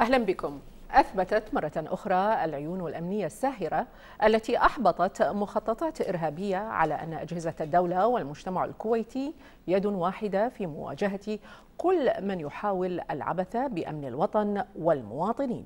أهلا بكم أثبتت مرة أخرى العيون الأمنية الساهرة التي أحبطت مخططات إرهابية على أن أجهزة الدولة والمجتمع الكويتي يد واحدة في مواجهة كل من يحاول العبث بأمن الوطن والمواطنين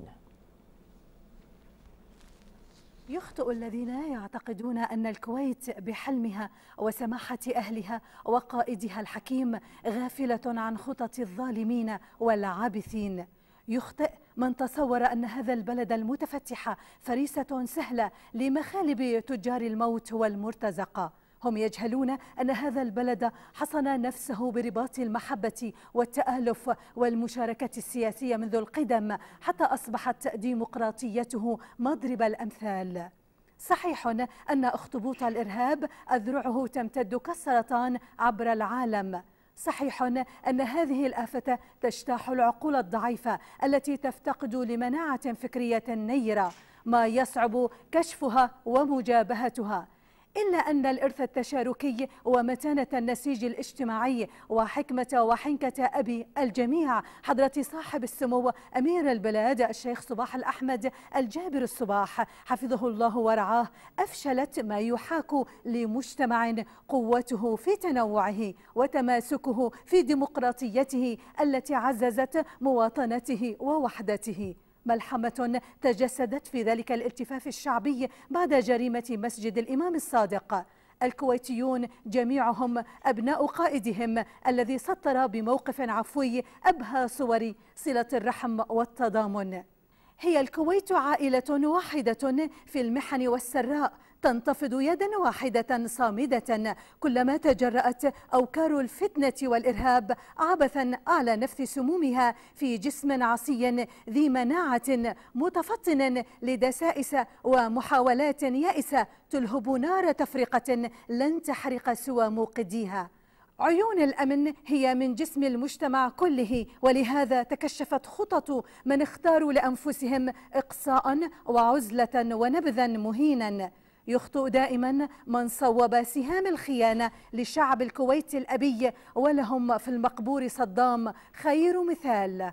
يخطئ الذين يعتقدون أن الكويت بحلمها وسماحة أهلها وقائدها الحكيم غافلة عن خطط الظالمين والعابثين يخطئ من تصور أن هذا البلد المتفتحة فريسة سهلة لمخالب تجار الموت والمرتزقة هم يجهلون أن هذا البلد حصن نفسه برباط المحبة والتآلف والمشاركة السياسية منذ القدم حتى أصبحت ديمقراطيته مضرب الأمثال صحيح أن أخطبوط الإرهاب أذرعه تمتد كالسرطان عبر العالم صحيح أن هذه الآفة تجتاح العقول الضعيفة التي تفتقد لمناعة فكرية نيرة ما يصعب كشفها ومجابهتها إلا أن الإرث التشاركي ومتانة النسيج الاجتماعي وحكمة وحنكة أبي الجميع حضرة صاحب السمو أمير البلاد الشيخ صباح الأحمد الجابر الصباح حفظه الله ورعاه أفشلت ما يحاك لمجتمع قوته في تنوعه وتماسكه في ديمقراطيته التي عززت مواطنته ووحدته ملحمة تجسدت في ذلك الالتفاف الشعبي بعد جريمة مسجد الإمام الصادق الكويتيون جميعهم أبناء قائدهم الذي سطر بموقف عفوي أبهى صور صلة الرحم والتضامن هي الكويت عائلة واحدة في المحن والسراء تنتفض يدا واحدة صامدة كلما تجرأت أوكار الفتنة والإرهاب عبثا على نفث سمومها في جسم عصي ذي مناعة متفطن لدسائس ومحاولات يائسة تلهب نار تفرقة لن تحرق سوى موقديها عيون الأمن هي من جسم المجتمع كله ولهذا تكشفت خطط من اختاروا لأنفسهم إقصاء وعزلة ونبذا مهينا يخطئ دائما من صوب سهام الخيانة للشعب الكويتي الأبي ولهم في المقبور صدام خير مثال